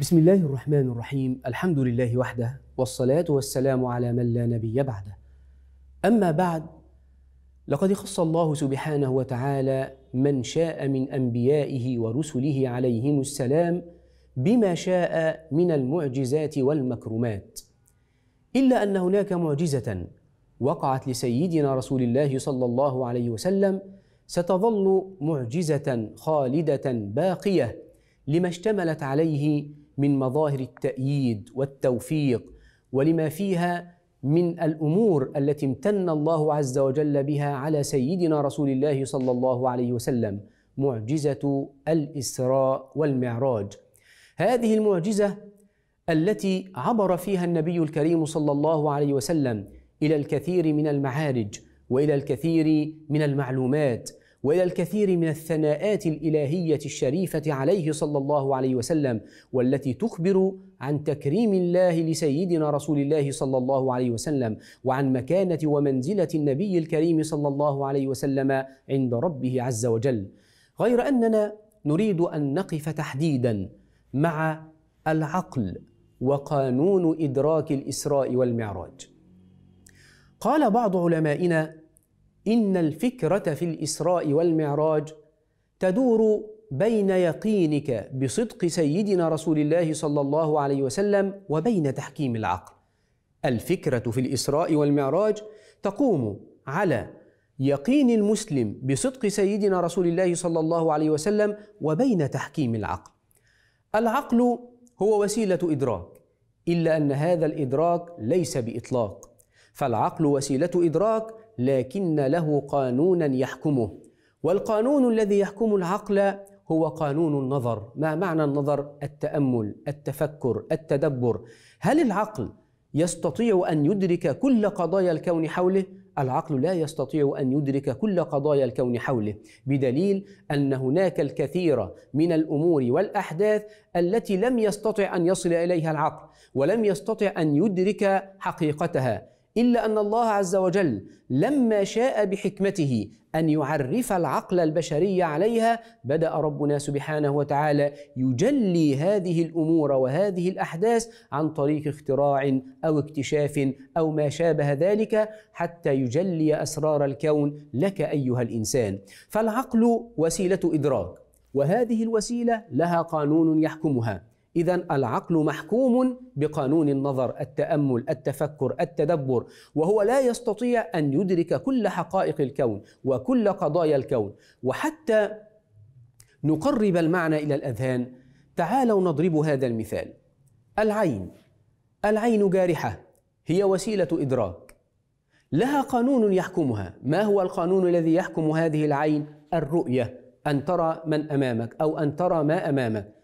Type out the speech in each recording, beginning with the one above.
بسم الله الرحمن الرحيم الحمد لله وحده والصلاة والسلام على من لا نبي بعده أما بعد لقد خص الله سبحانه وتعالى من شاء من أنبيائه ورسله عليهم السلام بما شاء من المعجزات والمكرمات إلا أن هناك معجزة وقعت لسيدنا رسول الله صلى الله عليه وسلم ستظل معجزة خالدة باقية لما اشتملت عليه من مظاهر التأييد والتوفيق ولما فيها من الامور التي امتن الله عز وجل بها على سيدنا رسول الله صلى الله عليه وسلم معجزه الاسراء والمعراج. هذه المعجزه التي عبر فيها النبي الكريم صلى الله عليه وسلم الى الكثير من المعارج والى الكثير من المعلومات والى الكثير من الثناءات الالهيه الشريفه عليه صلى الله عليه وسلم والتي تخبر عن تكريم الله لسيدنا رسول الله صلى الله عليه وسلم وعن مكانه ومنزله النبي الكريم صلى الله عليه وسلم عند ربه عز وجل غير اننا نريد ان نقف تحديدا مع العقل وقانون ادراك الاسراء والمعراج قال بعض علمائنا إن الفكرة في الإسراء والمعراج تدور بين يقينك بصدق سيدنا رسول الله صلى الله عليه وسلم وبين تحكيم العقل. الفكرة في الإسراء والمعراج تقوم على يقين المسلم بصدق سيدنا رسول الله صلى الله عليه وسلم وبين تحكيم العقل. العقل هو وسيلة إدراك، إلا أن هذا الإدراك ليس بإطلاق، فالعقل وسيلة إدراك لكن له قانونا يحكمه والقانون الذي يحكم العقل هو قانون النظر ما معنى النظر التامل التفكر التدبر هل العقل يستطيع ان يدرك كل قضايا الكون حوله العقل لا يستطيع ان يدرك كل قضايا الكون حوله بدليل ان هناك الكثير من الامور والاحداث التي لم يستطع ان يصل اليها العقل ولم يستطع ان يدرك حقيقتها إلا أن الله عز وجل لما شاء بحكمته أن يعرف العقل البشري عليها بدأ ربنا سبحانه وتعالى يجلي هذه الأمور وهذه الأحداث عن طريق اختراع أو اكتشاف أو ما شابه ذلك حتى يجلي أسرار الكون لك أيها الإنسان فالعقل وسيلة إدراك وهذه الوسيلة لها قانون يحكمها إذا العقل محكوم بقانون النظر، التأمل، التفكر، التدبر، وهو لا يستطيع أن يدرك كل حقائق الكون وكل قضايا الكون، وحتى نقرب المعنى إلى الأذهان، تعالوا نضرب هذا المثال. العين، العين جارحة، هي وسيلة إدراك، لها قانون يحكمها، ما هو القانون الذي يحكم هذه العين؟ الرؤية، أن ترى من أمامك أو أن ترى ما أمامك.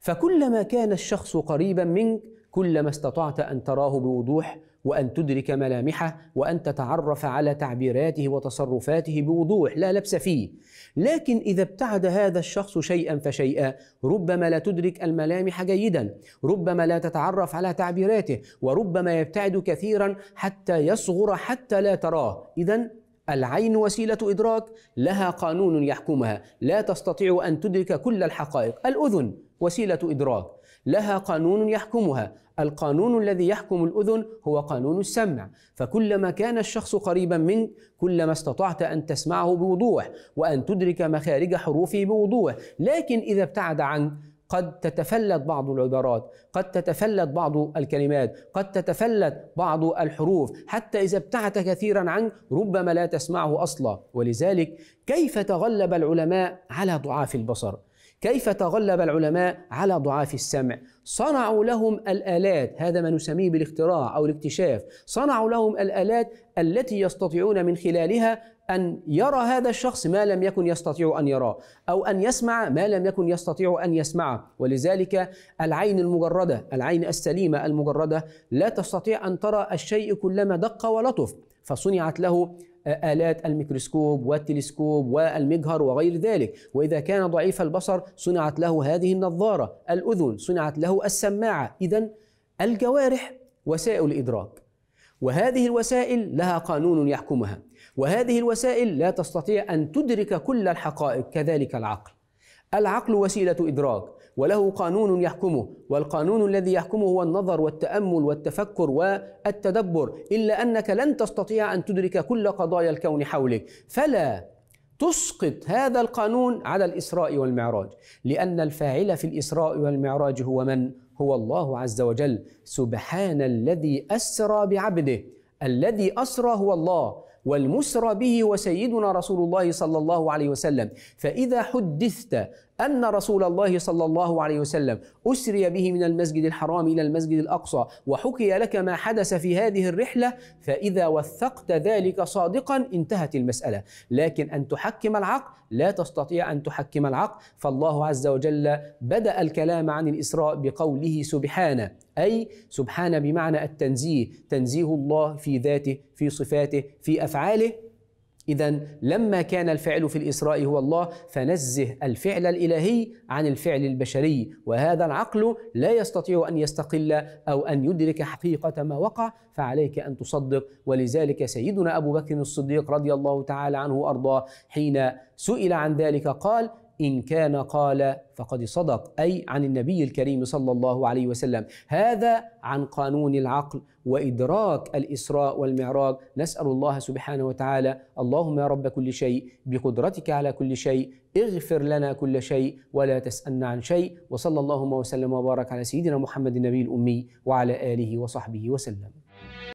فكلما كان الشخص قريبا منك كلما استطعت ان تراه بوضوح وان تدرك ملامحه وان تتعرف على تعبيراته وتصرفاته بوضوح لا لبس فيه لكن اذا ابتعد هذا الشخص شيئا فشيئا ربما لا تدرك الملامح جيدا ربما لا تتعرف على تعبيراته وربما يبتعد كثيرا حتى يصغر حتى لا تراه اذا العين وسيلة إدراك لها قانون يحكمها لا تستطيع أن تدرك كل الحقائق الأذن وسيلة إدراك لها قانون يحكمها القانون الذي يحكم الأذن هو قانون السمع فكلما كان الشخص قريبا منك كلما استطعت أن تسمعه بوضوح وأن تدرك مخارج حروفه بوضوح لكن إذا ابتعد عنك قد تتفلت بعض العبارات قد تتفلت بعض الكلمات قد تتفلت بعض الحروف حتى إذا ابتعد كثيرا عنك ربما لا تسمعه أصلا ولذلك كيف تغلب العلماء على ضعاف البصر كيف تغلب العلماء على ضعاف السمع صنعوا لهم الآلات هذا ما نسميه بالاختراع أو الاكتشاف صنعوا لهم الآلات التي يستطيعون من خلالها أن يرى هذا الشخص ما لم يكن يستطيع أن يراه أو أن يسمع ما لم يكن يستطيع أن يسمعه ولذلك العين المجردة العين السليمة المجردة لا تستطيع أن ترى الشيء كلما دق ولطف فصنعت له آلات الميكروسكوب والتلسكوب والمجهر وغير ذلك وإذا كان ضعيف البصر صنعت له هذه النظارة الأذن صنعت له السماعة إذا الجوارح وسائل إدراك وهذه الوسائل لها قانون يحكمها وهذه الوسائل لا تستطيع أن تدرك كل الحقائق كذلك العقل العقل وسيلة إدراك وله قانون يحكمه والقانون الذي يحكمه هو النظر والتأمل والتفكر والتدبر إلا أنك لن تستطيع أن تدرك كل قضايا الكون حولك فلا تسقط هذا القانون على الإسراء والمعراج لأن الفاعل في الإسراء والمعراج هو من؟ هو الله عز وجل سبحان الذي أسرى بعبده الذي أسرى هو الله والمسرى به وسيدنا رسول الله صلى الله عليه وسلم فإذا حدثت أن رسول الله صلى الله عليه وسلم أسري به من المسجد الحرام إلى المسجد الأقصى وحكي لك ما حدث في هذه الرحلة فإذا وثقت ذلك صادقا انتهت المسألة لكن أن تحكم العقل لا تستطيع أن تحكم العقل فالله عز وجل بدأ الكلام عن الإسراء بقوله سبحانه أي سبحانه بمعنى التنزيه تنزيه الله في ذاته في صفاته في أفعاله إذا لما كان الفعل في الإسراء هو الله فنزه الفعل الإلهي عن الفعل البشري وهذا العقل لا يستطيع أن يستقل أو أن يدرك حقيقة ما وقع فعليك أن تصدق ولذلك سيدنا أبو بكر الصديق رضي الله تعالى عنه وأرضاه حين سئل عن ذلك قال إن كان قال فقد صدق أي عن النبي الكريم صلى الله عليه وسلم هذا عن قانون العقل وإدراك الإسراء والمعراج نسأل الله سبحانه وتعالى اللهم يا رب كل شيء بقدرتك على كل شيء اغفر لنا كل شيء ولا تسألنا عن شيء وصلى اللهم وسلم وبارك على سيدنا محمد النبي الأمي وعلى آله وصحبه وسلم